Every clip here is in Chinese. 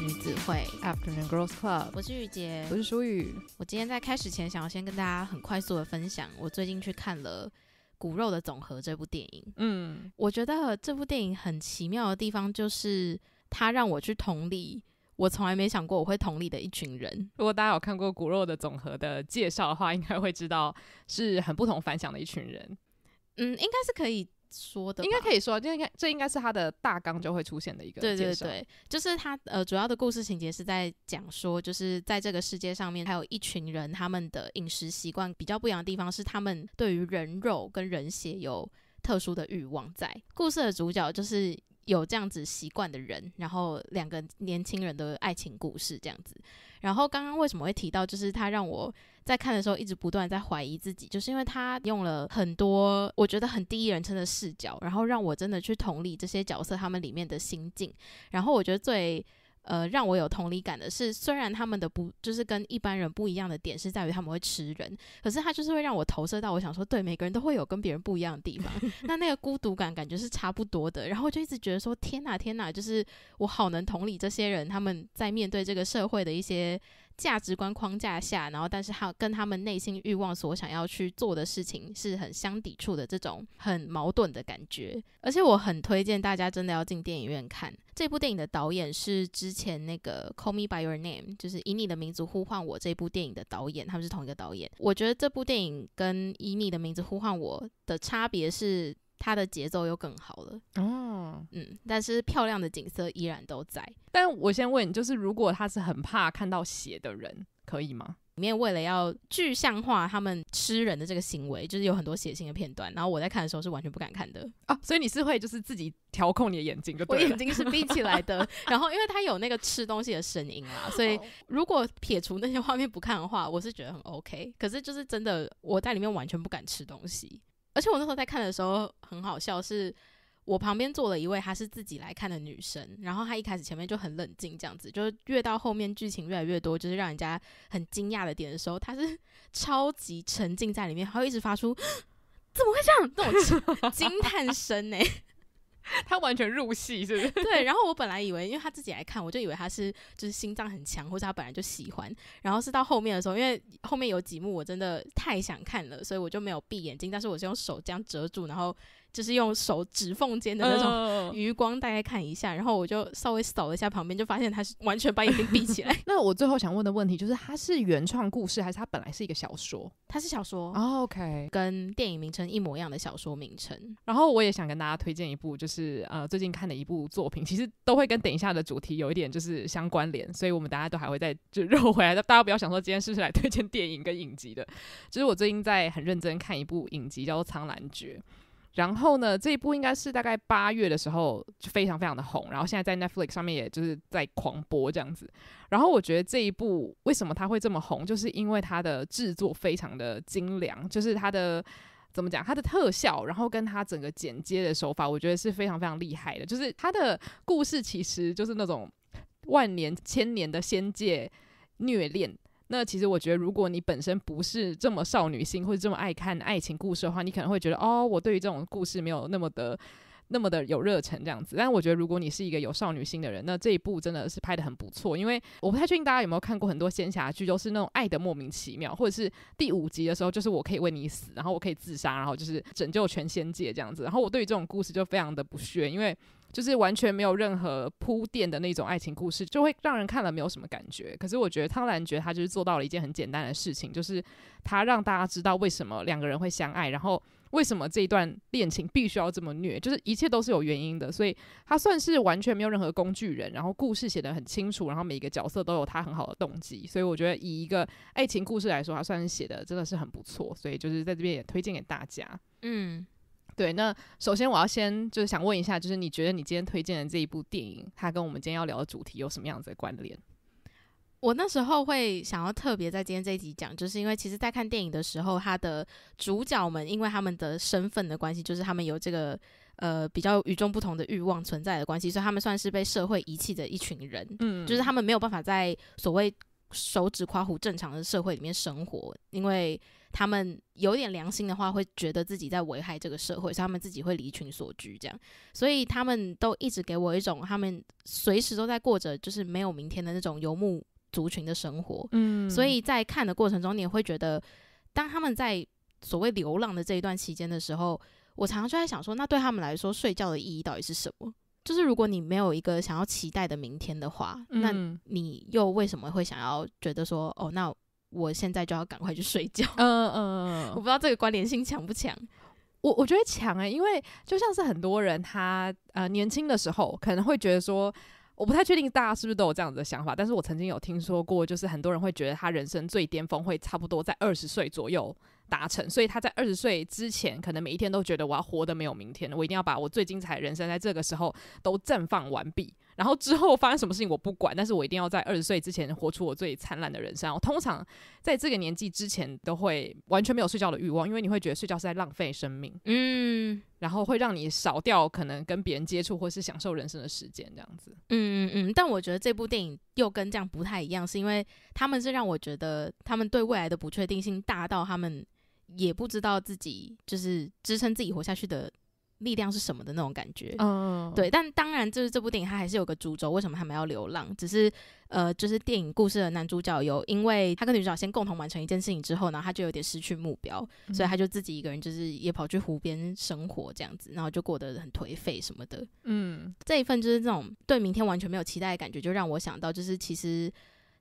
女子会 Afternoon Girls Club，我是雨洁，我是舒雨。我今天在开始前，想要先跟大家很快速的分享，我最近去看了《骨肉的总和》这部电影。嗯，我觉得这部电影很奇妙的地方，就是它让我去同理我从来没想过我会同理的一群人。如果大家有看过《骨肉的总和》的介绍的话，应该会知道是很不同凡响的一群人。嗯，应该是可以。说的应该可以说，就应该这应该是他的大纲就会出现的一个对对对，就是他呃，主要的故事情节是在讲说，就是在这个世界上面，还有一群人，他们的饮食习惯比较不一样的地方是，他们对于人肉跟人血有特殊的欲望。在故事的主角就是有这样子习惯的人，然后两个年轻人的爱情故事这样子。然后刚刚为什么会提到，就是他让我在看的时候一直不断在怀疑自己，就是因为他用了很多我觉得很第一人称的视角，然后让我真的去同理这些角色他们里面的心境，然后我觉得最。呃，让我有同理感的是，虽然他们的不就是跟一般人不一样的点是在于他们会吃人，可是他就是会让我投射到，我想说，对每个人都会有跟别人不一样的地方，那那个孤独感感觉是差不多的，然后就一直觉得说，天哪天哪，就是我好能同理这些人，他们在面对这个社会的一些。价值观框架下，然后但是他跟他们内心欲望所想要去做的事情是很相抵触的，这种很矛盾的感觉。而且我很推荐大家真的要进电影院看这部电影的导演是之前那个《Call Me By Your Name》，就是《以你的名字呼唤我》这部电影的导演，他们是同一个导演。我觉得这部电影跟《以你的名字呼唤我》的差别是。它的节奏又更好了哦，嗯，但是漂亮的景色依然都在。但我先问，就是如果他是很怕看到血的人，可以吗？里面为了要具象化他们吃人的这个行为，就是有很多血腥的片段。然后我在看的时候是完全不敢看的啊，所以你是会就是自己调控你的眼睛，我眼睛是闭起来的。然后因为他有那个吃东西的声音啊，所以如果撇除那些画面不看的话，我是觉得很 OK。可是就是真的我在里面完全不敢吃东西。而且我那时候在看的时候很好笑，是我旁边坐了一位，她是自己来看的女生。然后她一开始前面就很冷静，这样子，就越到后面剧情越来越多，就是让人家很惊讶的点的时候，她是 超级沉浸在里面，还一直发出“ 怎么会这样”那种惊 叹声呢。他完全入戏，是不是？对，然后我本来以为，因为他自己来看，我就以为他是就是心脏很强，或者他本来就喜欢。然后是到后面的时候，因为后面有几幕我真的太想看了，所以我就没有闭眼睛，但是我是用手这样遮住，然后。就是用手指缝间的那种余光大概看一下，然后我就稍微扫了一下旁边，就发现他是完全把眼睛闭起来。那我最后想问的问题就是，它是原创故事还是它本来是一个小说？它是小说，OK，跟电影名称一模一样的小说名称。然后我也想跟大家推荐一部，就是呃最近看的一部作品，其实都会跟等一下的主题有一点就是相关联，所以我们大家都还会再就绕回来。大家不要想说今天是不是来推荐电影跟影集的，就是我最近在很认真看一部影集，叫做《苍兰诀》。然后呢，这一部应该是大概八月的时候就非常非常的红，然后现在在 Netflix 上面也就是在狂播这样子。然后我觉得这一部为什么它会这么红，就是因为它的制作非常的精良，就是它的怎么讲，它的特效，然后跟它整个剪接的手法，我觉得是非常非常厉害的。就是它的故事其实就是那种万年千年的仙界虐恋。那其实我觉得，如果你本身不是这么少女心或者这么爱看爱情故事的话，你可能会觉得哦，我对于这种故事没有那么的、那么的有热忱这样子。但我觉得，如果你是一个有少女心的人，那这一部真的是拍的很不错。因为我不太确定大家有没有看过很多仙侠剧，都是那种爱的莫名其妙，或者是第五集的时候就是我可以为你死，然后我可以自杀，然后就是拯救全仙界这样子。然后我对于这种故事就非常的不屑，因为。就是完全没有任何铺垫的那种爱情故事，就会让人看了没有什么感觉。可是我觉得《苍兰诀》它就是做到了一件很简单的事情，就是它让大家知道为什么两个人会相爱，然后为什么这一段恋情必须要这么虐，就是一切都是有原因的。所以它算是完全没有任何工具人，然后故事写得很清楚，然后每一个角色都有他很好的动机。所以我觉得以一个爱情故事来说，它算是写的真的是很不错。所以就是在这边也推荐给大家。嗯。对，那首先我要先就是想问一下，就是你觉得你今天推荐的这一部电影，它跟我们今天要聊的主题有什么样子的关联？我那时候会想要特别在今天这一集讲，就是因为其实在看电影的时候，他的主角们因为他们的身份的关系，就是他们有这个呃比较与众不同的欲望存在的关系，所以他们算是被社会遗弃的一群人，嗯，就是他们没有办法在所谓手指夸虎正常的社会里面生活，因为。他们有点良心的话，会觉得自己在危害这个社会，所以他们自己会离群所居这样。所以他们都一直给我一种，他们随时都在过着就是没有明天的那种游牧族群的生活。嗯，所以在看的过程中，你也会觉得，当他们在所谓流浪的这一段期间的时候，我常常就在想说，那对他们来说，睡觉的意义到底是什么？就是如果你没有一个想要期待的明天的话，那你又为什么会想要觉得说，哦，那？我现在就要赶快去睡觉。嗯嗯嗯，我不知道这个关联性强不强。我我觉得强哎，因为就像是很多人，他呃年轻的时候可能会觉得说，我不太确定大家是不是都有这样子的想法，但是我曾经有听说过，就是很多人会觉得他人生最巅峰会差不多在二十岁左右达成，所以他在二十岁之前，可能每一天都觉得我要活得没有明天，我一定要把我最精彩人生在这个时候都绽放完毕。然后之后发生什么事情我不管，但是我一定要在二十岁之前活出我最灿烂的人生。我通常在这个年纪之前都会完全没有睡觉的欲望，因为你会觉得睡觉是在浪费生命，嗯，然后会让你少掉可能跟别人接触或是享受人生的时间，这样子，嗯嗯嗯。但我觉得这部电影又跟这样不太一样，是因为他们是让我觉得他们对未来的不确定性大到他们也不知道自己就是支撑自己活下去的。力量是什么的那种感觉？嗯，对。但当然，就是这部电影它还是有个主轴，为什么他们要流浪？只是，呃，就是电影故事的男主角有，因为他跟女主角先共同完成一件事情之后，呢，他就有点失去目标，所以他就自己一个人，就是也跑去湖边生活这样子，然后就过得很颓废什么的。嗯，这一份就是那种对明天完全没有期待的感觉，就让我想到，就是其实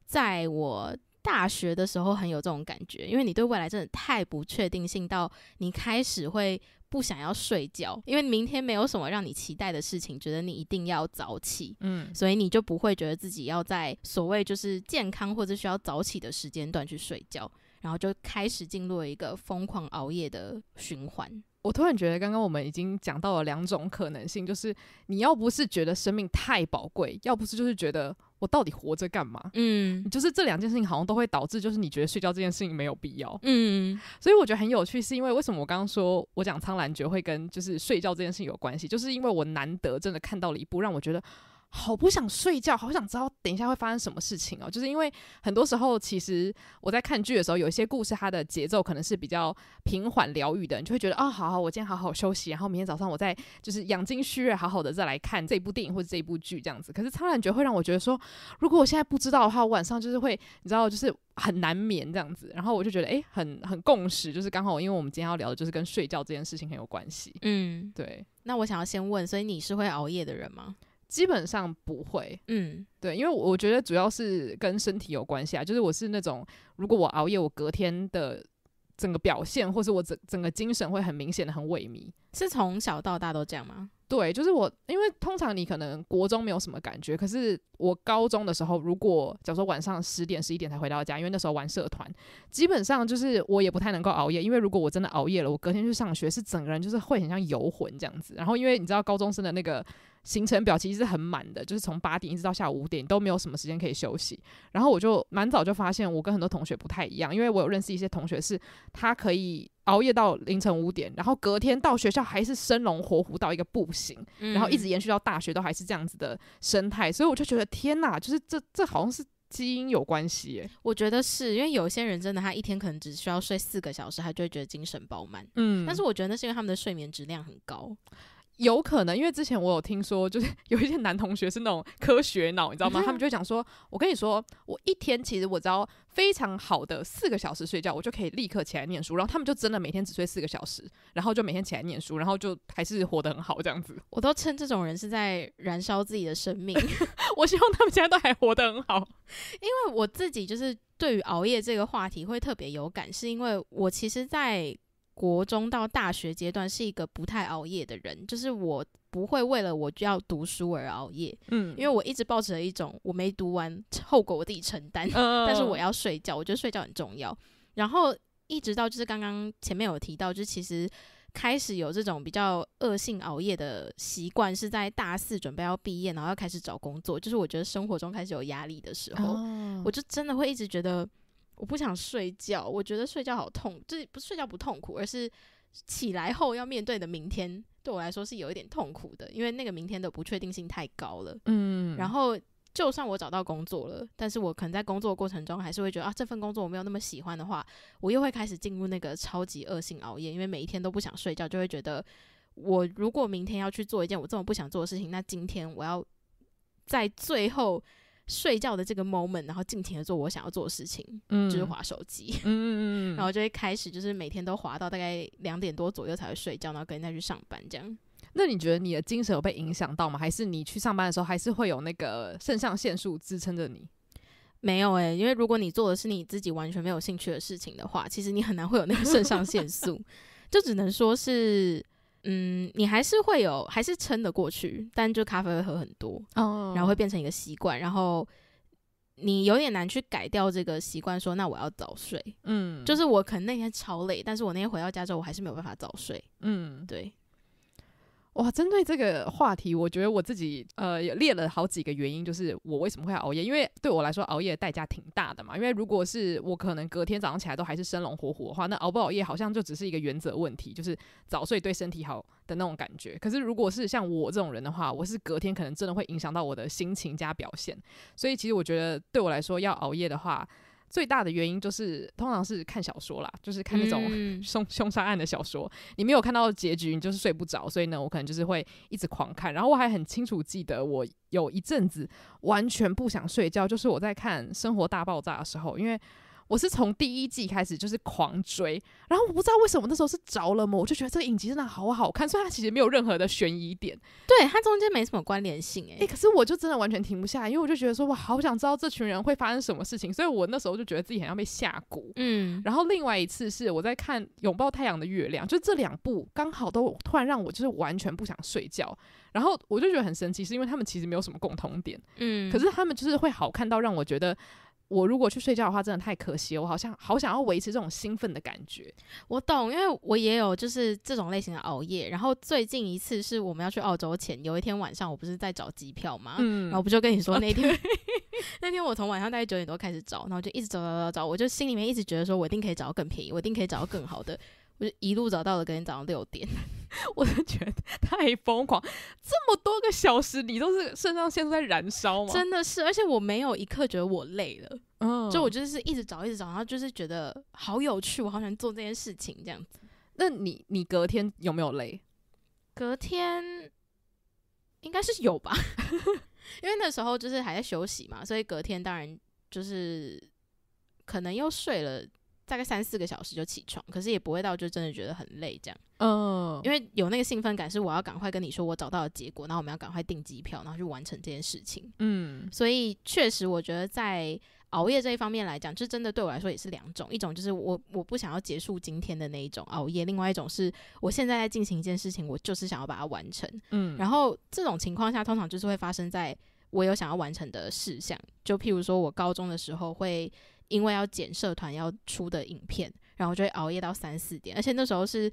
在我。大学的时候很有这种感觉，因为你对未来真的太不确定性，到你开始会不想要睡觉，因为明天没有什么让你期待的事情，觉得你一定要早起，嗯，所以你就不会觉得自己要在所谓就是健康或者需要早起的时间段去睡觉，然后就开始进入了一个疯狂熬夜的循环。我突然觉得，刚刚我们已经讲到了两种可能性，就是你要不是觉得生命太宝贵，要不是就是觉得。我到底活着干嘛？嗯，就是这两件事情好像都会导致，就是你觉得睡觉这件事情没有必要。嗯，所以我觉得很有趣，是因为为什么我刚刚说我讲《苍兰诀》会跟就是睡觉这件事情有关系，就是因为我难得真的看到了一部让我觉得。好不想睡觉，好想知道等一下会发生什么事情哦。就是因为很多时候，其实我在看剧的时候，有一些故事它的节奏可能是比较平缓、疗愈的，你就会觉得哦，好好，我今天好好休息，然后明天早上我再就是养精蓄锐，好好的再来看这部电影或者这部剧这样子。可是《苍兰诀》会让我觉得说，如果我现在不知道的话，我晚上就是会你知道，就是很难眠这样子。然后我就觉得，哎，很很共识，就是刚好因为我们今天要聊的就是跟睡觉这件事情很有关系。嗯，对。那我想要先问，所以你是会熬夜的人吗？基本上不会，嗯，对，因为我觉得主要是跟身体有关系啊，就是我是那种如果我熬夜，我隔天的整个表现或是我整整个精神会很明显的很萎靡。是从小到大都这样吗？对，就是我，因为通常你可能国中没有什么感觉，可是我高中的时候，如果假如说晚上十点十一点才回到家，因为那时候玩社团，基本上就是我也不太能够熬夜，因为如果我真的熬夜了，我隔天去上学是整个人就是会很像游魂这样子。然后因为你知道高中生的那个。行程表其实是很满的，就是从八点一直到下午五点都没有什么时间可以休息。然后我就蛮早就发现，我跟很多同学不太一样，因为我有认识一些同学，是他可以熬夜到凌晨五点，然后隔天到学校还是生龙活虎，到一个步行，然后一直延续到大学都还是这样子的生态。所以我就觉得天哪，就是这这好像是基因有关系。哎，我觉得是因为有些人真的他一天可能只需要睡四个小时，他就会觉得精神饱满。嗯，但是我觉得那是因为他们的睡眠质量很高。有可能，因为之前我有听说，就是有一些男同学是那种科学脑，你知道吗？他们就讲说，我跟你说，我一天其实我只要非常好的四个小时睡觉，我就可以立刻起来念书。然后他们就真的每天只睡四个小时，然后就每天起来念书，然后就还是活得很好这样子。我都称这种人是在燃烧自己的生命。我希望他们现在都还活得很好，因为我自己就是对于熬夜这个话题会特别有感，是因为我其实，在。国中到大学阶段是一个不太熬夜的人，就是我不会为了我就要读书而熬夜，嗯，因为我一直抱着一种我没读完后果我自己承担，但是我要睡觉，我觉得睡觉很重要。然后一直到就是刚刚前面有提到，就是其实开始有这种比较恶性熬夜的习惯，是在大四准备要毕业，然后要开始找工作，就是我觉得生活中开始有压力的时候，我就真的会一直觉得。我不想睡觉，我觉得睡觉好痛就是不睡觉不痛苦，而是起来后要面对的明天对我来说是有一点痛苦的，因为那个明天的不确定性太高了。嗯，然后就算我找到工作了，但是我可能在工作过程中还是会觉得啊，这份工作我没有那么喜欢的话，我又会开始进入那个超级恶性熬夜，因为每一天都不想睡觉，就会觉得我如果明天要去做一件我这么不想做的事情，那今天我要在最后。睡觉的这个 moment，然后尽情的做我想要做的事情，嗯，就是划手机，嗯嗯嗯，然后就会开始，就是每天都划到大概两点多左右才会睡觉，然后跟人家去上班这样。那你觉得你的精神有被影响到吗？还是你去上班的时候还是会有那个肾上腺素支撑着你？没有诶，因为如果你做的是你自己完全没有兴趣的事情的话，其实你很难会有那个肾上腺素，就只能说是。嗯，你还是会有，还是撑得过去，但就咖啡会喝很多，然后会变成一个习惯，然后你有点难去改掉这个习惯。说那我要早睡，嗯，就是我可能那天超累，但是我那天回到家之后，我还是没有办法早睡，嗯，对。哇，针对这个话题，我觉得我自己呃列了好几个原因，就是我为什么会熬夜。因为对我来说，熬夜的代价挺大的嘛。因为如果是我可能隔天早上起来都还是生龙活虎的话，那熬不熬夜好像就只是一个原则问题，就是早睡对身体好的那种感觉。可是如果是像我这种人的话，我是隔天可能真的会影响到我的心情加表现。所以其实我觉得对我来说要熬夜的话。最大的原因就是，通常是看小说啦，就是看那种凶 凶杀案的小说，你没有看到结局，你就是睡不着，所以呢，我可能就是会一直狂看。然后我还很清楚记得，我有一阵子完全不想睡觉，就是我在看《生活大爆炸》的时候，因为。我是从第一季开始就是狂追，然后我不知道为什么那时候是着了魔，我就觉得这个影集真的好好看，虽然它其实没有任何的悬疑点，对，它中间没什么关联性诶，可是我就真的完全停不下来，因为我就觉得说我好想知道这群人会发生什么事情，所以我那时候就觉得自己好像被吓蛊，嗯。然后另外一次是我在看《拥抱太阳的月亮》，就这两部刚好都突然让我就是完全不想睡觉，然后我就觉得很神奇，是因为他们其实没有什么共同点，嗯，可是他们就是会好看到让我觉得。我如果去睡觉的话，真的太可惜了。我好像好想要维持这种兴奋的感觉。我懂，因为我也有就是这种类型的熬夜。然后最近一次是我们要去澳洲前，有一天晚上我不是在找机票嘛，然后不就跟你说那天，那天我从晚上大概九点多开始找，然后就一直找找找找，我就心里面一直觉得说我一定可以找到更便宜，我一定可以找到更好的。我一路找到了，隔天早上六点，我就觉得太疯狂，这么多个小时，你都是肾上腺素在燃烧吗？真的是，而且我没有一刻觉得我累了，嗯，就我就是一直找，一直找，然后就是觉得好有趣，我好想做这件事情，这样子。那你你隔天有没有累？隔天应该是有吧，因为那时候就是还在休息嘛，所以隔天当然就是可能又睡了。大概三四个小时就起床，可是也不会到就真的觉得很累这样。嗯，因为有那个兴奋感，是我要赶快跟你说我找到了结果，然后我们要赶快订机票，然后去完成这件事情。嗯，所以确实我觉得在熬夜这一方面来讲，就真的对我来说也是两种，一种就是我我不想要结束今天的那一种熬夜，另外一种是我现在在进行一件事情，我就是想要把它完成。嗯，然后这种情况下，通常就是会发生在我有想要完成的事项，就譬如说我高中的时候会。因为要剪社团要出的影片，然后就会熬夜到三四点，而且那时候是，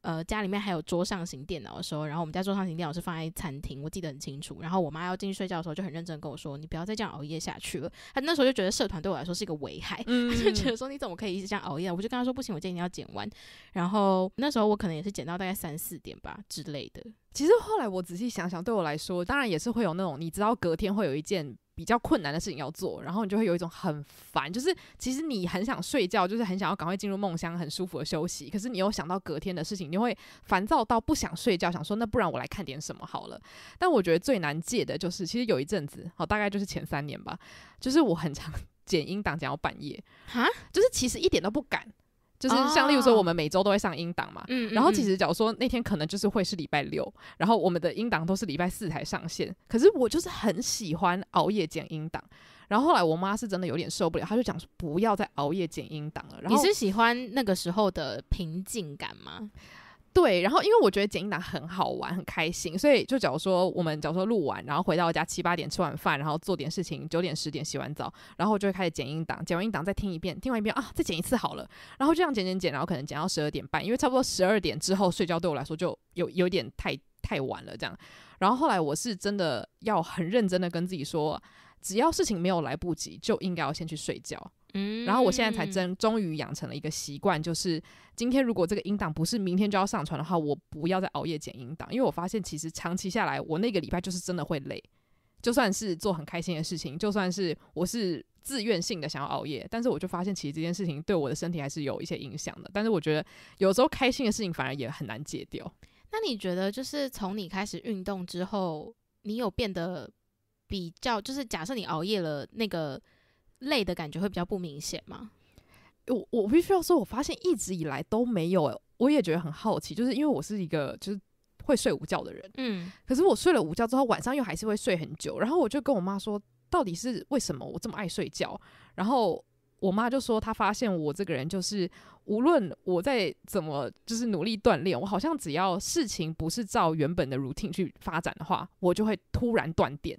呃，家里面还有桌上型电脑的时候，然后我们家桌上型电脑是放在餐厅，我记得很清楚。然后我妈要进去睡觉的时候，就很认真跟我说：“你不要再这样熬夜下去了。”她那时候就觉得社团对我来说是一个危害，她 就觉得说你怎么可以一直这样熬夜？我就跟她说：“不行，我今天要剪完。”然后那时候我可能也是剪到大概三四点吧之类的。其实后来我仔细想想，对我来说，当然也是会有那种你知道隔天会有一件。比较困难的事情要做，然后你就会有一种很烦，就是其实你很想睡觉，就是很想要赶快进入梦乡，很舒服的休息。可是你又想到隔天的事情，你会烦躁到不想睡觉，想说那不然我来看点什么好了。但我觉得最难戒的就是，其实有一阵子，好大概就是前三年吧，就是我很常 剪音档剪到半夜哈，就是其实一点都不敢。就是像例如说，我们每周都会上音档嘛，然后其实假如说那天可能就是会是礼拜六，然后我们的音档都是礼拜四才上线，可是我就是很喜欢熬夜剪音档，然后后来我妈是真的有点受不了，她就讲不要再熬夜剪音档了。你是喜欢那个时候的平静感吗？对，然后因为我觉得剪音档很好玩，很开心，所以就假如说我们假如说录完，然后回到家七八点吃晚饭，然后做点事情，九点十点洗完澡，然后就会开始剪音档，剪完音档再听一遍，听完一遍啊，再剪一次好了，然后就这样剪剪剪，然后可能剪到十二点半，因为差不多十二点之后睡觉对我来说就有有点太太晚了这样，然后后来我是真的要很认真的跟自己说，只要事情没有来不及，就应该要先去睡觉。嗯，然后我现在才真终于养成了一个习惯，就是今天如果这个音档不是明天就要上传的话，我不要再熬夜剪音档，因为我发现其实长期下来，我那个礼拜就是真的会累，就算是做很开心的事情，就算是我是自愿性的想要熬夜，但是我就发现其实这件事情对我的身体还是有一些影响的。但是我觉得有时候开心的事情反而也很难戒掉。那你觉得就是从你开始运动之后，你有变得比较，就是假设你熬夜了那个。累的感觉会比较不明显吗？我我必须要说，我发现一直以来都没有。我也觉得很好奇，就是因为我是一个就是会睡午觉的人。嗯，可是我睡了午觉之后，晚上又还是会睡很久。然后我就跟我妈说，到底是为什么我这么爱睡觉？然后我妈就说，她发现我这个人就是，无论我在怎么就是努力锻炼，我好像只要事情不是照原本的 routine 去发展的话，我就会突然断电。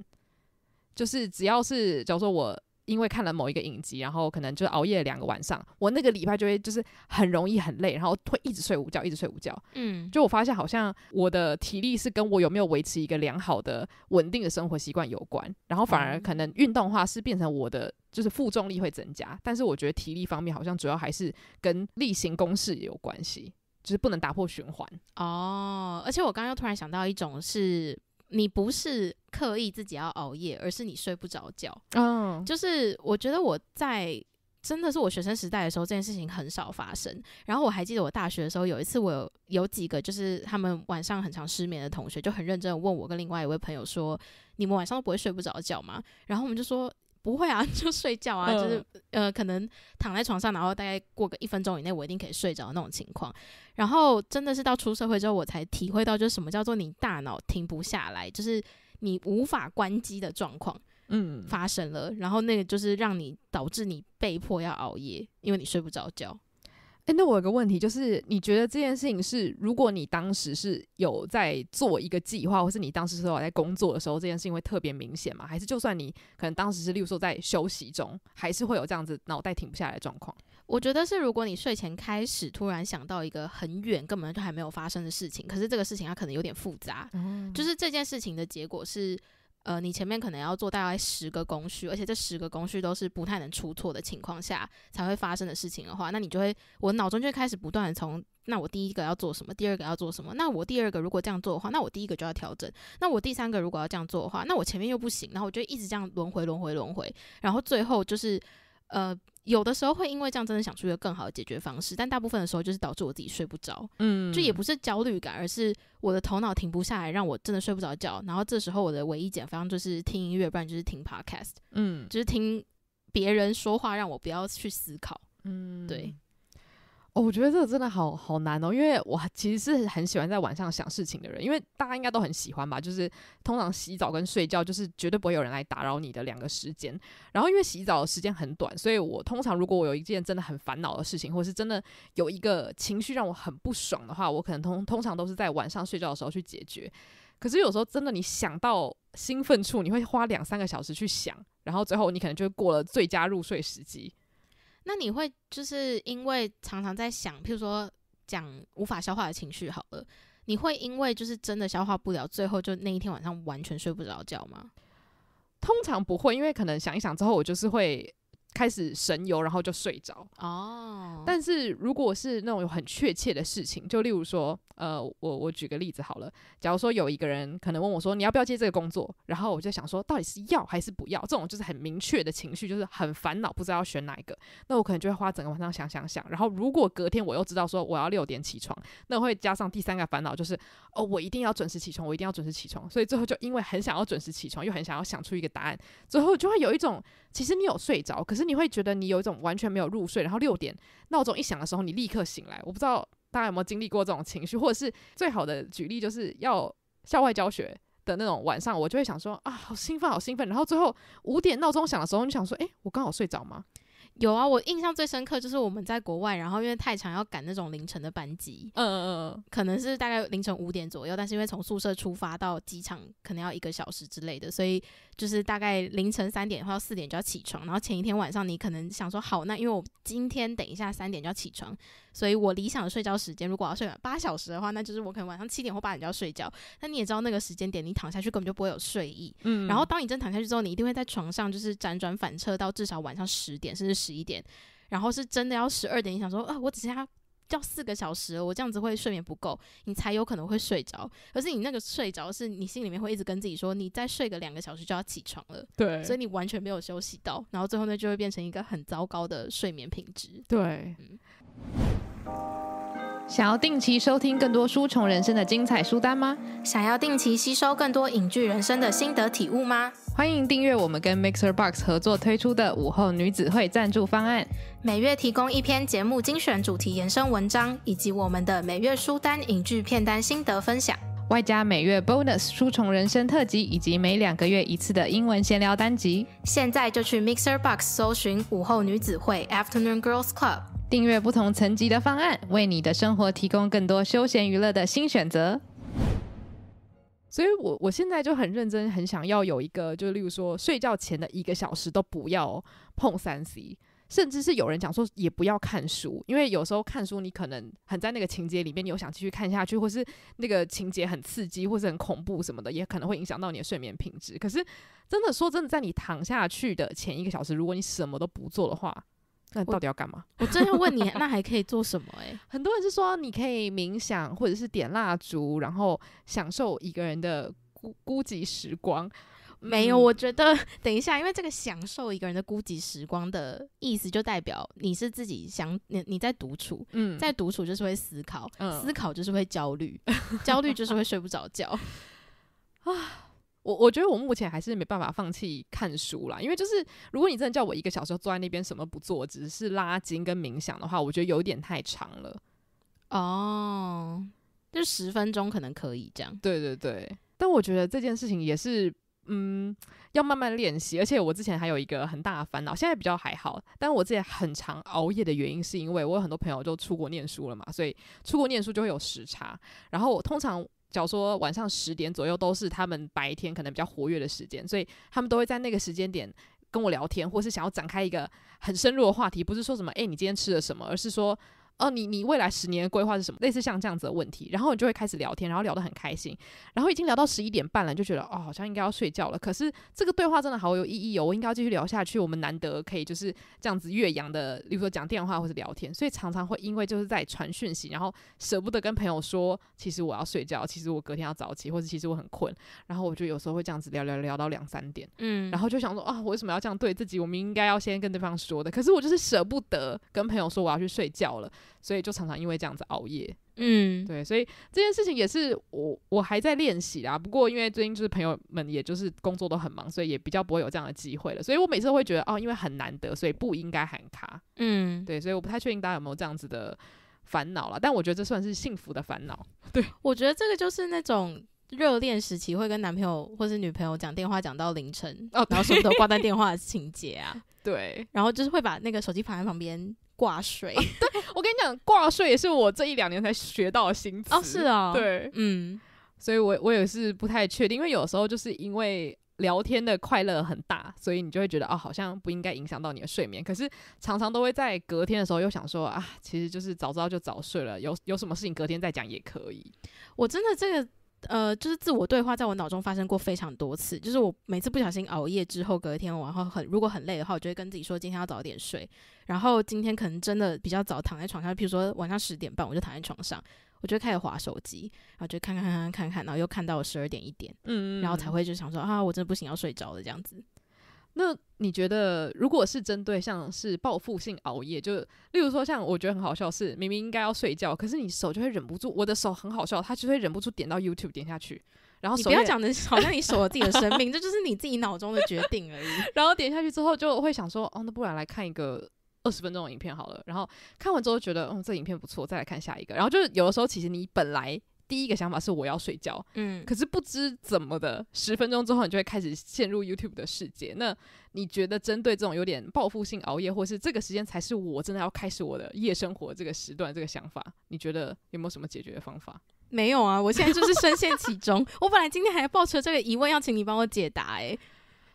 就是只要是，假如说我。因为看了某一个影集，然后可能就熬夜两个晚上，我那个礼拜就会就是很容易很累，然后会一直睡午觉，一直睡午觉。嗯，就我发现好像我的体力是跟我有没有维持一个良好的稳定的生活习惯有关，然后反而可能运动化是变成我的就是负重力会增加，但是我觉得体力方面好像主要还是跟例行公事有关系，就是不能打破循环。哦，而且我刚刚又突然想到一种是。你不是刻意自己要熬夜，而是你睡不着觉。嗯，就是我觉得我在真的是我学生时代的时候，这件事情很少发生。然后我还记得我大学的时候，有一次我有几个就是他们晚上很常失眠的同学，就很认真问我跟另外一位朋友说：“你们晚上都不会睡不着觉吗？”然后我们就说。不会啊，就睡觉啊，就是呃，可能躺在床上，然后大概过个一分钟以内，我一定可以睡着那种情况。然后真的是到出社会之后，我才体会到，就是什么叫做你大脑停不下来，就是你无法关机的状况，嗯，发生了。然后那个就是让你导致你被迫要熬夜，因为你睡不着觉。哎，那我有个问题，就是你觉得这件事情是，如果你当时是有在做一个计划，或是你当时说在工作的时候，这件事情会特别明显吗？还是就算你可能当时是，例如说在休息中，还是会有这样子脑袋停不下来的状况？我觉得是，如果你睡前开始突然想到一个很远、根本就还没有发生的事情，可是这个事情它可能有点复杂，就是这件事情的结果是。呃，你前面可能要做大概十个工序，而且这十个工序都是不太能出错的情况下才会发生的事情的话，那你就会，我脑中就开始不断的从，那我第一个要做什么，第二个要做什么，那我第二个如果这样做的话，那我第一个就要调整，那我第三个如果要这样做的话，那我前面又不行，然后我就一直这样轮回，轮回，轮回，然后最后就是，呃。有的时候会因为这样真的想出一个更好的解决方式，但大部分的时候就是导致我自己睡不着，嗯，就也不是焦虑感，而是我的头脑停不下来，让我真的睡不着觉。然后这时候我的唯一减方就是听音乐，不然就是听 podcast，嗯，就是听别人说话，让我不要去思考，嗯，对。哦，我觉得这个真的好好难哦，因为我其实是很喜欢在晚上想事情的人，因为大家应该都很喜欢吧，就是通常洗澡跟睡觉就是绝对不会有人来打扰你的两个时间。然后因为洗澡的时间很短，所以我通常如果我有一件真的很烦恼的事情，或是真的有一个情绪让我很不爽的话，我可能通通常都是在晚上睡觉的时候去解决。可是有时候真的你想到兴奋处，你会花两三个小时去想，然后最后你可能就过了最佳入睡时机。那你会就是因为常常在想，譬如说讲无法消化的情绪好了，你会因为就是真的消化不了，最后就那一天晚上完全睡不着觉吗？通常不会，因为可能想一想之后，我就是会。开始神游，然后就睡着。哦，但是如果是那种有很确切的事情，就例如说，呃，我我举个例子好了。假如说有一个人可能问我说，你要不要接这个工作？然后我就想说，到底是要还是不要？这种就是很明确的情绪，就是很烦恼，不知道要选哪一个。那我可能就会花整个晚上想想想。然后如果隔天我又知道说我要六点起床，那会加上第三个烦恼就是，哦，我一定要准时起床，我一定要准时起床。所以最后就因为很想要准时起床，又很想要想出一个答案，最后就会有一种。其实你有睡着，可是你会觉得你有一种完全没有入睡，然后六点闹钟一响的时候，你立刻醒来。我不知道大家有没有经历过这种情绪，或者是最好的举例就是要校外教学的那种晚上，我就会想说啊，好兴奋，好兴奋。然后最后五点闹钟响的时候，你想说，诶，我刚好睡着吗？有啊，我印象最深刻就是我们在国外，然后因为太长要赶那种凌晨的班机，嗯嗯嗯，可能是大概凌晨五点左右，但是因为从宿舍出发到机场可能要一个小时之类的，所以。就是大概凌晨三点或者四点就要起床，然后前一天晚上你可能想说好，那因为我今天等一下三点就要起床，所以我理想的睡觉时间如果要睡八小时的话，那就是我可能晚上七点或八点就要睡觉。那你也知道那个时间点，你躺下去根本就不会有睡意。嗯，然后当你真躺下去之后，你一定会在床上就是辗转反侧到至少晚上十点甚至十一点，然后是真的要十二点你想说啊，我只剩下。叫四个小时，我这样子会睡眠不够，你才有可能会睡着。可是你那个睡着是，你心里面会一直跟自己说，你再睡个两个小时就要起床了。对，所以你完全没有休息到，然后最后呢就会变成一个很糟糕的睡眠品质。对。想要定期收听更多书虫人生的精彩书单吗？想要定期吸收更多影剧人生的心得体悟吗？欢迎订阅我们跟 Mixer Box 合作推出的午后女子会赞助方案。每月提供一篇节目精选、主题延伸文章，以及我们的每月书单、影剧片单心得分享，外加每月 bonus 书虫人生特辑，以及每两个月一次的英文闲聊单集。现在就去 Mixer Box 搜寻“午后女子会 ”（Afternoon Girls Club），订阅不同层级的方案，为你的生活提供更多休闲娱乐的新选择。所以，我我现在就很认真，很想要有一个，就例如说，睡觉前的一个小时都不要碰三 C。甚至是有人讲说也不要看书，因为有时候看书你可能很在那个情节里面，你有想继续看下去，或是那个情节很刺激或者很恐怖什么的，也可能会影响到你的睡眠品质。可是真的说真的，在你躺下去的前一个小时，如果你什么都不做的话，那到底要干嘛？我真要问你，那还可以做什么？诶，很多人是说你可以冥想，或者是点蜡烛，然后享受一个人的孤孤寂时光。没有，我觉得 等一下，因为这个享受一个人的孤寂时光的意思，就代表你是自己想你你在独处，嗯，在独处就是会思考，思考就是会焦虑，焦虑就是会睡不着觉 啊。我我觉得我目前还是没办法放弃看书啦，因为就是如果你真的叫我一个小时坐在那边什么不做，只是拉筋跟冥想的话，我觉得有点太长了哦。就十分钟可能可以这样，对对对。但我觉得这件事情也是。嗯，要慢慢练习，而且我之前还有一个很大的烦恼，现在比较还好。但是我自己很常熬夜的原因，是因为我有很多朋友就出国念书了嘛，所以出国念书就会有时差。然后我通常假如说晚上十点左右，都是他们白天可能比较活跃的时间，所以他们都会在那个时间点跟我聊天，或是想要展开一个很深入的话题，不是说什么哎你今天吃了什么，而是说。哦，你你未来十年的规划是什么？类似像这样子的问题，然后你就会开始聊天，然后聊得很开心，然后已经聊到十一点半了，就觉得哦，好像应该要睡觉了。可是这个对话真的好有意义哦，我应该要继续聊下去。我们难得可以就是这样子越洋的，比如说讲电话或者聊天，所以常常会因为就是在传讯息，然后舍不得跟朋友说，其实我要睡觉，其实我隔天要早起，或者其实我很困。然后我就有时候会这样子聊聊聊到两三点，嗯，然后就想说啊，我为什么要这样对自己？我们应该要先跟对方说的。可是我就是舍不得跟朋友说我要去睡觉了。所以就常常因为这样子熬夜，嗯，对，所以这件事情也是我我还在练习啦。不过因为最近就是朋友们也就是工作都很忙，所以也比较不会有这样的机会了。所以我每次都会觉得哦，因为很难得，所以不应该喊卡，嗯，对，所以我不太确定大家有没有这样子的烦恼了。但我觉得这算是幸福的烦恼。对，我觉得这个就是那种热恋时期会跟男朋友或是女朋友讲电话讲到凌晨，哦，然后什么都挂断电话的情节啊，对，然后就是会把那个手机放在旁边。挂睡，对我跟你讲，挂睡也是我这一两年才学到新词啊，是啊，对，嗯，所以我我也是不太确定，因为有时候就是因为聊天的快乐很大，所以你就会觉得哦，好像不应该影响到你的睡眠，可是常常都会在隔天的时候又想说啊，其实就是早知道就早睡了，有有什么事情隔天再讲也可以。我真的这个。呃，就是自我对话在我脑中发生过非常多次。就是我每次不小心熬夜之后，隔一天，晚上很如果很累的话，我就会跟自己说今天要早点睡。然后今天可能真的比较早躺在床上，譬如说晚上十点半我就躺在床上，我就开始划手机，然后就看看看看看看，然后又看到十二点一点，嗯，然后才会就想说啊，我真的不行，要睡着了这样子。那你觉得，如果是针对像是报复性熬夜，就例如说像我觉得很好笑，是明明应该要睡觉，可是你手就会忍不住，我的手很好笑，他就会忍不住点到 YouTube 点下去，然后你不要讲的，好像你守了自己的生命，这就是你自己脑中的决定而已。然后点下去之后，就会想说，哦，那不然来看一个二十分钟的影片好了。然后看完之后觉得，嗯，这影片不错，再来看下一个。然后就是有的时候，其实你本来。第一个想法是我要睡觉，嗯，可是不知怎么的，十分钟之后你就会开始陷入 YouTube 的世界。那你觉得针对这种有点报复性熬夜，或是这个时间才是我真的要开始我的夜生活这个时段这个想法，你觉得有没有什么解决的方法？没有啊，我现在就是深陷其中。我本来今天还抱持这个疑问要请你帮我解答，诶，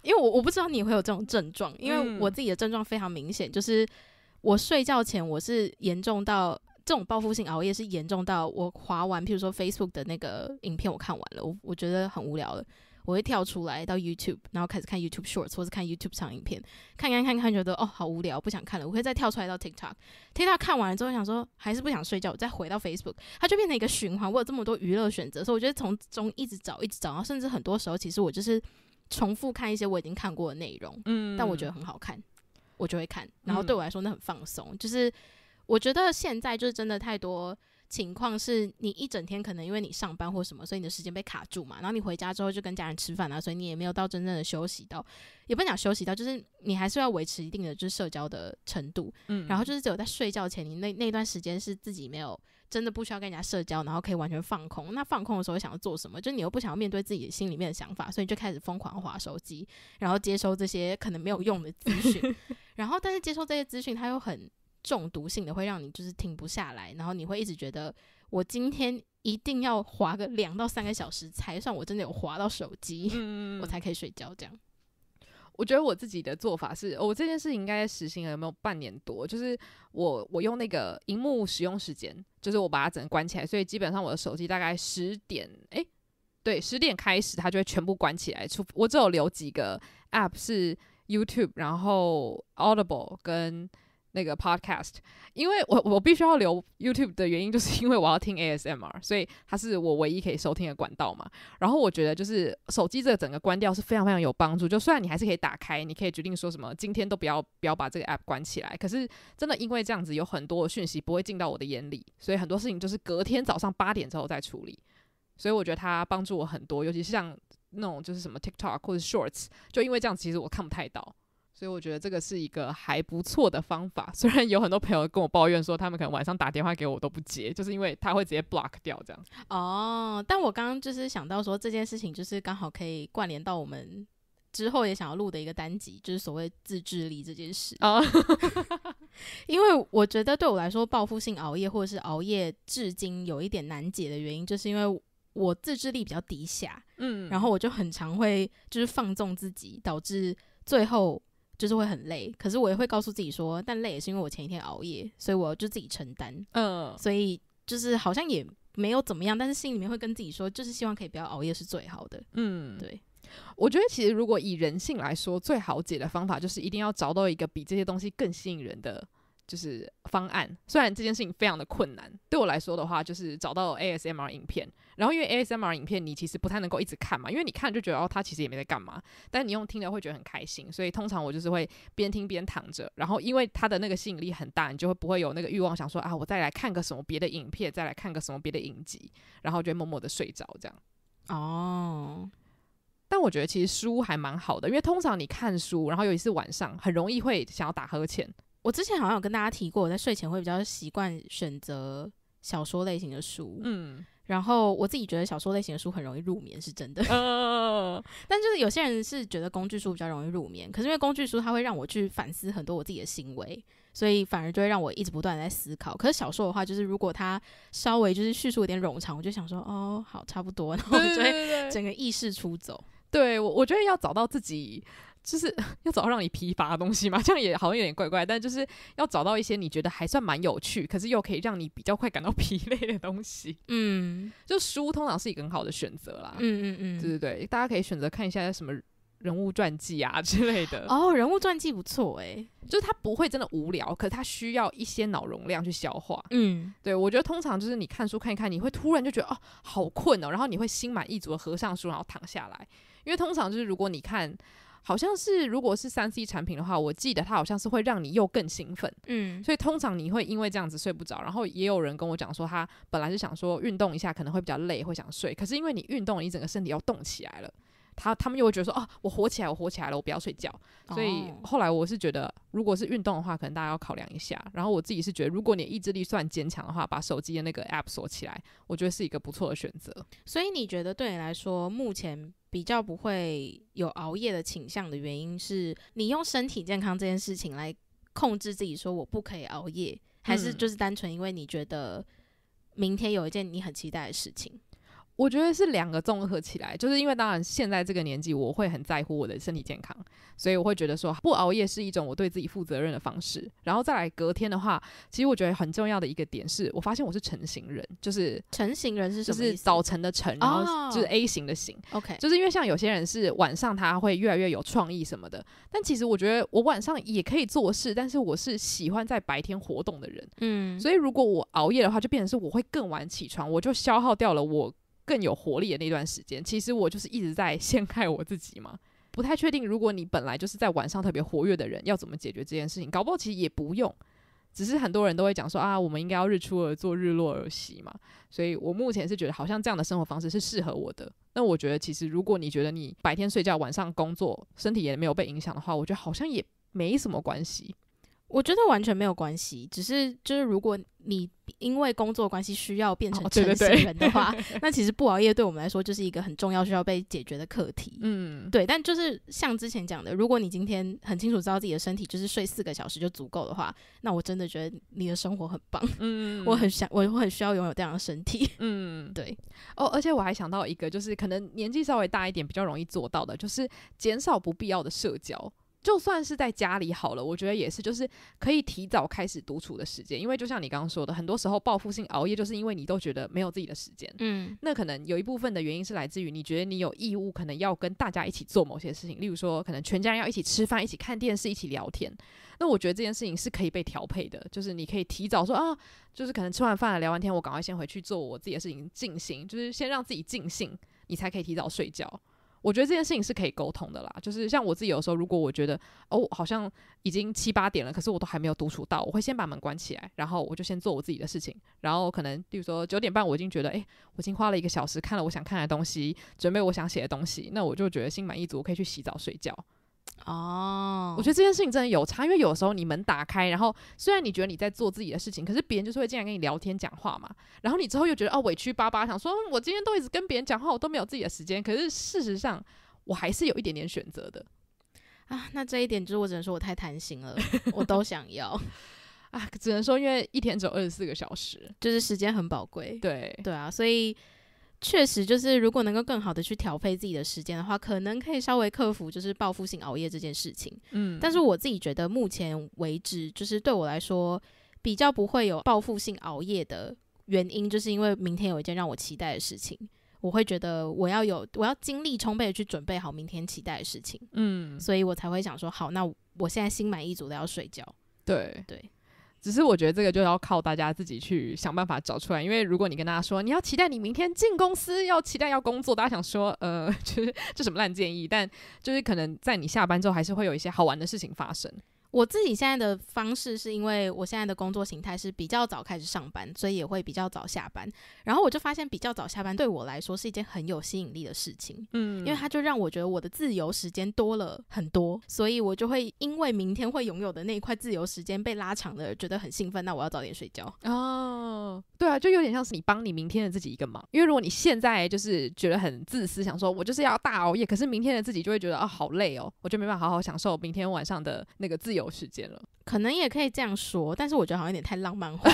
因为我我不知道你会有这种症状，因为我自己的症状非常明显，就是我睡觉前我是严重到。这种报复性熬夜是严重到我划完，譬如说 Facebook 的那个影片我看完了，我我觉得很无聊了，我会跳出来到 YouTube，然后开始看 YouTube Shorts，或是看 YouTube 长影片，看看看看觉得哦好无聊，不想看了，我会再跳出来到 TikTok，TikTok 看完了之后想说还是不想睡觉，我再回到 Facebook，它就变成一个循环。我有这么多娱乐选择，所以我觉得从中一直找一直找，然后甚至很多时候其实我就是重复看一些我已经看过的内容，嗯，但我觉得很好看，我就会看，然后对我来说那很放松，就是。我觉得现在就是真的太多情况，是你一整天可能因为你上班或什么，所以你的时间被卡住嘛。然后你回家之后就跟家人吃饭啊，所以你也没有到真正的休息到，也不讲休息到，就是你还是要维持一定的就是社交的程度。嗯，然后就是只有在睡觉前，你那那段时间是自己没有真的不需要跟人家社交，然后可以完全放空。那放空的时候想要做什么？就你又不想要面对自己心里面的想法，所以就开始疯狂划手机，然后接收这些可能没有用的资讯。然后，但是接收这些资讯，它又很。中毒性的会让你就是停不下来，然后你会一直觉得我今天一定要划个两到三个小时才算我真的有划到手机，我才可以睡觉。这样，我觉得我自己的做法是我这件事情应该实行了有没有半年多？就是我我用那个荧幕使用时间，就是我把它整个关起来，所以基本上我的手机大概十点诶，对，十点开始它就会全部关起来。除我只有留几个 App 是 YouTube，然后 Audible 跟。那个 podcast，因为我我必须要留 YouTube 的原因，就是因为我要听 ASMR，所以它是我唯一可以收听的管道嘛。然后我觉得就是手机这个整个关掉是非常非常有帮助。就虽然你还是可以打开，你可以决定说什么今天都不要不要把这个 app 关起来。可是真的因为这样子有很多讯息不会进到我的眼里，所以很多事情就是隔天早上八点之后再处理。所以我觉得它帮助我很多，尤其是像那种就是什么 TikTok 或者 Shorts，就因为这样其实我看不太到。所以我觉得这个是一个还不错的方法，虽然有很多朋友跟我抱怨说，他们可能晚上打电话给我都不接，就是因为他会直接 block 掉这样。哦，但我刚刚就是想到说这件事情，就是刚好可以关联到我们之后也想要录的一个单集，就是所谓自制力这件事。哦，因为我觉得对我来说，报复性熬夜或者是熬夜至今有一点难解的原因，就是因为我自制力比较低下。嗯，然后我就很常会就是放纵自己，导致最后。就是会很累，可是我也会告诉自己说，但累也是因为我前一天熬夜，所以我就自己承担。嗯，所以就是好像也没有怎么样，但是心里面会跟自己说，就是希望可以不要熬夜是最好的。嗯，对，我觉得其实如果以人性来说，最好解的方法就是一定要找到一个比这些东西更吸引人的。就是方案，虽然这件事情非常的困难，对我来说的话，就是找到 ASMR 影片，然后因为 ASMR 影片你其实不太能够一直看嘛，因为你看就觉得哦，他其实也没在干嘛，但你用听的会觉得很开心，所以通常我就是会边听边躺着，然后因为它的那个吸引力很大，你就会不会有那个欲望想说啊，我再来看个什么别的影片，再来看个什么别的影集，然后就默默的睡着这样。哦，但我觉得其实书还蛮好的，因为通常你看书，然后尤其是晚上，很容易会想要打呵欠。我之前好像有跟大家提过，我在睡前会比较习惯选择小说类型的书，嗯，然后我自己觉得小说类型的书很容易入眠，是真的。但就是有些人是觉得工具书比较容易入眠，可是因为工具书它会让我去反思很多我自己的行为，所以反而就会让我一直不断在思考。可是小说的话，就是如果它稍微就是叙述有点冗长，我就想说，哦，好，差不多，然后我就会整个意识出走。对，我我觉得要找到自己。就是 要找到让你疲乏的东西嘛，这样也好像有点怪怪，但就是要找到一些你觉得还算蛮有趣，可是又可以让你比较快感到 疲累的东西。嗯，就书通常是一个很好的选择啦。嗯嗯嗯，对对对，大家可以选择看一下什么人物传记啊之类的。哦，人物传记不错诶，就是它不会真的无聊，可是它需要一些脑容量去消化。嗯，对我觉得通常就是你看书看一看，你会突然就觉得哦好困哦，然后你会心满意足的合上书，然后躺下来，因为通常就是如果你看。好像是，如果是三 C 产品的话，我记得它好像是会让你又更兴奋，嗯，所以通常你会因为这样子睡不着。然后也有人跟我讲说，他本来是想说运动一下，可能会比较累，会想睡。可是因为你运动，你整个身体要动起来了，他他们又会觉得说，哦，我活起来，我活起来了，我不要睡觉。所以后来我是觉得。如果是运动的话，可能大家要考量一下。然后我自己是觉得，如果你意志力算坚强的话，把手机的那个 App 锁起来，我觉得是一个不错的选择。所以你觉得对你来说，目前比较不会有熬夜的倾向的原因，是你用身体健康这件事情来控制自己，说我不可以熬夜，还是就是单纯因为你觉得明天有一件你很期待的事情？我觉得是两个综合起来，就是因为当然现在这个年纪，我会很在乎我的身体健康，所以我会觉得说不熬夜是一种我对自己负责任的方式。然后再来隔天的话，其实我觉得很重要的一个点是，我发现我是成型人，就是成型人是什么？就是早晨的晨，然后就是 A 型的型。OK，就是因为像有些人是晚上他会越来越有创意什么的，但其实我觉得我晚上也可以做事，但是我是喜欢在白天活动的人。嗯，所以如果我熬夜的话，就变成是我会更晚起床，我就消耗掉了我。更有活力的那段时间，其实我就是一直在 陷害我自己嘛，不太确定。如果你本来就是在晚上特别活跃的人，要怎么解决这件事情？搞不好其实也不用，只是很多人都会讲说啊，我们应该要日出而作，日落而息嘛。所以我目前是觉得好像这样的生活方式是适合我的。那我觉得其实如果你觉得你白天睡觉，晚上工作，身体也没有被影响的话，我觉得好像也没什么关系。我觉得完全没有关系，只是就是如果你因为工作关系需要变成成年人的话，那其实 不熬夜对我们来说就是一个很重要需要被解决的课题。嗯，对。但就是像之前讲的，如果你今天很清楚知道自己的身体就是睡四个小时就足够的话，那我真的觉得你的生活很棒。嗯，我很想，我很需要拥有这样的身体。嗯，对。哦，而且我还想到一个，就是可能年纪稍微大一点比较容易做到的，就是减少不必要的社交。就算是在家里好了，我觉得也是，就是可以提早开始独处的时间，因为就像你刚刚说的，很多时候报复性熬夜，就是因为你都觉得没有自己的时间。嗯，那可能有一部分的原因是来自于你觉得你有义务，可能要跟大家一起做某些事情，例如说可能全家人要一起吃饭、一起看电视、一起聊天。那我觉得这件事情是可以被调配的，就是你可以提早说啊，就是可能吃完饭了、聊完天，我赶快先回去做我自己的事情，尽兴，就是先让自己尽兴，你才可以提早睡觉。我觉得这件事情是可以沟通的啦，就是像我自己有时候，如果我觉得哦，好像已经七八点了，可是我都还没有独处到，我会先把门关起来，然后我就先做我自己的事情，然后可能比如说九点半，我已经觉得，哎，我已经花了一个小时看了我想看的东西，准备我想写的东西，那我就觉得心满意足，我可以去洗澡睡觉。哦，我觉得这件事情真的有差，因为有时候你门打开，然后虽然你觉得你在做自己的事情，可是别人就是会进来跟你聊天讲话嘛。然后你之后又觉得哦委屈巴巴，想说我今天都一直跟别人讲话，我都没有自己的时间。可是事实上，我还是有一点点选择的啊。那这一点就是我只能说我太贪心了，我都想要 啊，只能说因为一天只有二十四个小时，就是时间很宝贵。对对啊，所以。确实，就是如果能够更好的去调配自己的时间的话，可能可以稍微克服就是报复性熬夜这件事情。嗯，但是我自己觉得目前为止，就是对我来说比较不会有报复性熬夜的原因，就是因为明天有一件让我期待的事情，我会觉得我要有我要精力充沛的去准备好明天期待的事情。嗯，所以我才会想说，好，那我现在心满意足的要睡觉。对对。只是我觉得这个就要靠大家自己去想办法找出来，因为如果你跟大家说你要期待你明天进公司要期待要工作，大家想说呃，就是这什么烂建议？但就是可能在你下班之后还是会有一些好玩的事情发生。我自己现在的方式，是因为我现在的工作形态是比较早开始上班，所以也会比较早下班。然后我就发现，比较早下班对我来说是一件很有吸引力的事情。嗯，因为它就让我觉得我的自由时间多了很多，所以我就会因为明天会拥有的那一块自由时间被拉长了，觉得很兴奋。那我要早点睡觉哦。对啊，就有点像是你帮你明天的自己一个忙。因为如果你现在就是觉得很自私，想说我就是要大熬夜，可是明天的自己就会觉得啊好累哦，我就没办法好好享受明天晚上的那个自由。时间了，可能也可以这样说，但是我觉得好像有点太浪漫化，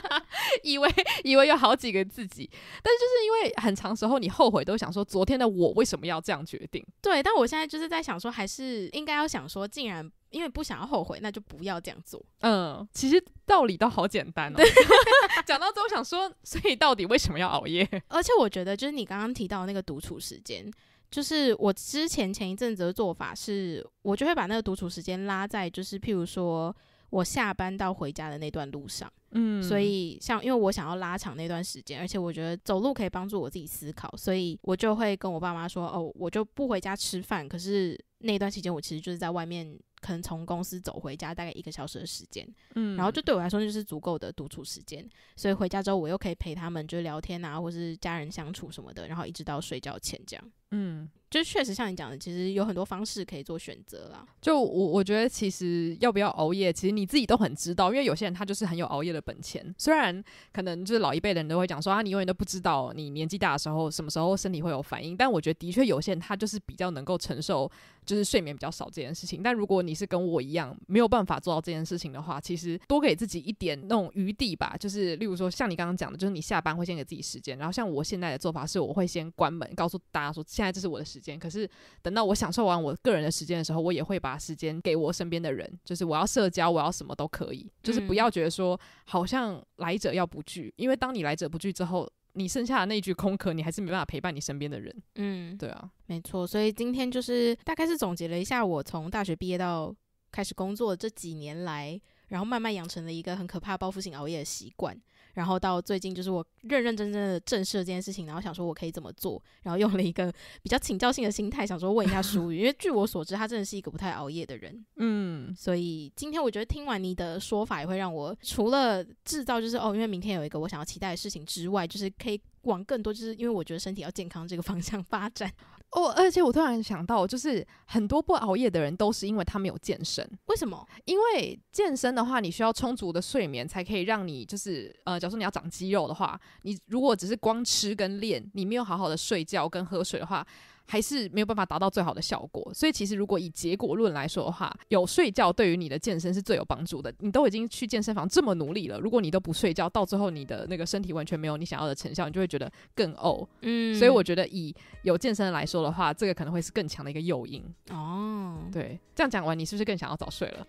以为以为有好几个自己，但就是因为很长时候你后悔都想说昨天的我为什么要这样决定？对，但我现在就是在想说，还是应该要想说，既然因为不想要后悔，那就不要这样做。嗯，其实道理都好简单哦。讲到这，我想说，所以到底为什么要熬夜？而且我觉得，就是你刚刚提到那个独处时间。就是我之前前一阵子的做法是，我就会把那个独处时间拉在，就是譬如说我下班到回家的那段路上，嗯，所以像因为我想要拉长那段时间，而且我觉得走路可以帮助我自己思考，所以我就会跟我爸妈说，哦，我就不回家吃饭，可是。那段期间，我其实就是在外面，可能从公司走回家大概一个小时的时间，嗯，然后就对我来说就是足够的独处时间，所以回家之后我又可以陪他们就聊天啊，或是家人相处什么的，然后一直到睡觉前这样，嗯，就确实像你讲的，其实有很多方式可以做选择啦。就我我觉得其实要不要熬夜，其实你自己都很知道，因为有些人他就是很有熬夜的本钱，虽然可能就是老一辈的人都会讲说啊，你永远都不知道你年纪大的时候什么时候身体会有反应，但我觉得的确有些人他就是比较能够承受。就是睡眠比较少这件事情，但如果你是跟我一样没有办法做到这件事情的话，其实多给自己一点那种余地吧。就是例如说，像你刚刚讲的，就是你下班会先给自己时间，然后像我现在的做法是，我会先关门，告诉大家说现在这是我的时间。可是等到我享受完我个人的时间的时候，我也会把时间给我身边的人，就是我要社交，我要什么都可以。就是不要觉得说好像来者要不拒，因为当你来者不拒之后。你剩下的那一句空壳，你还是没办法陪伴你身边的人。嗯，对啊，没错。所以今天就是大概是总结了一下，我从大学毕业到开始工作这几年来，然后慢慢养成了一个很可怕、报复性熬夜的习惯。然后到最近，就是我认认真真的正视这件事情，然后想说我可以怎么做，然后用了一个比较请教性的心态，想说问一下淑宇，因为据我所知，她真的是一个不太熬夜的人，嗯，所以今天我觉得听完你的说法，也会让我除了制造就是哦，因为明天有一个我想要期待的事情之外，就是可以往更多就是因为我觉得身体要健康这个方向发展。哦，而且我突然想到，就是很多不熬夜的人都是因为他没有健身。为什么？因为健身的话，你需要充足的睡眠才可以让你，就是呃，假如说你要长肌肉的话，你如果只是光吃跟练，你没有好好的睡觉跟喝水的话。还是没有办法达到最好的效果，所以其实如果以结果论来说的话，有睡觉对于你的健身是最有帮助的。你都已经去健身房这么努力了，如果你都不睡觉，到最后你的那个身体完全没有你想要的成效，你就会觉得更哦。嗯，所以我觉得以有健身来说的话，这个可能会是更强的一个诱因。哦，对，这样讲完，你是不是更想要早睡了？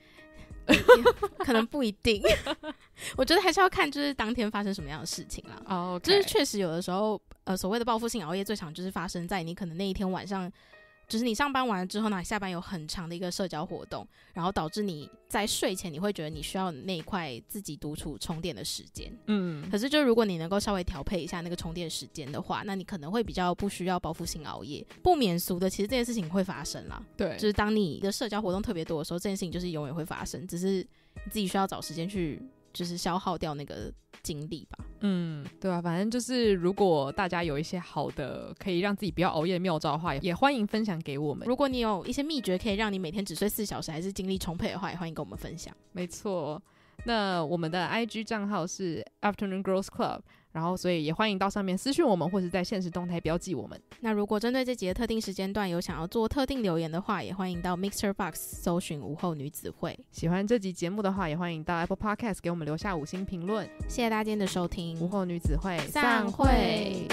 可能不一定，我觉得还是要看就是当天发生什么样的事情了。哦，就是确实有的时候，呃，所谓的报复性熬夜，最常就是发生在你可能那一天晚上。就是你上班完了之后呢，你下班有很长的一个社交活动，然后导致你在睡前你会觉得你需要那一块自己独处充电的时间。嗯，可是就如果你能够稍微调配一下那个充电时间的话，那你可能会比较不需要报复性熬夜。不免俗的，其实这件事情会发生啦。对，就是当你的社交活动特别多的时候，这件事情就是永远会发生，只是你自己需要找时间去。就是消耗掉那个精力吧。嗯，对啊，反正就是，如果大家有一些好的可以让自己不要熬夜的妙招的话，也欢迎分享给我们。如果你有一些秘诀可以让你每天只睡四小时还是精力充沛的话，也欢迎跟我们分享。没错，那我们的 IG 账号是 Afternoon Girls Club。然后，所以也欢迎到上面私讯我们，或是在现实动态标记我们。那如果针对这集特定时间段有想要做特定留言的话，也欢迎到 Mixer Box 搜寻午后女子会。喜欢这集节目的话，也欢迎到 Apple Podcast 给我们留下五星评论。谢谢大家今天的收听，午后女子会散会。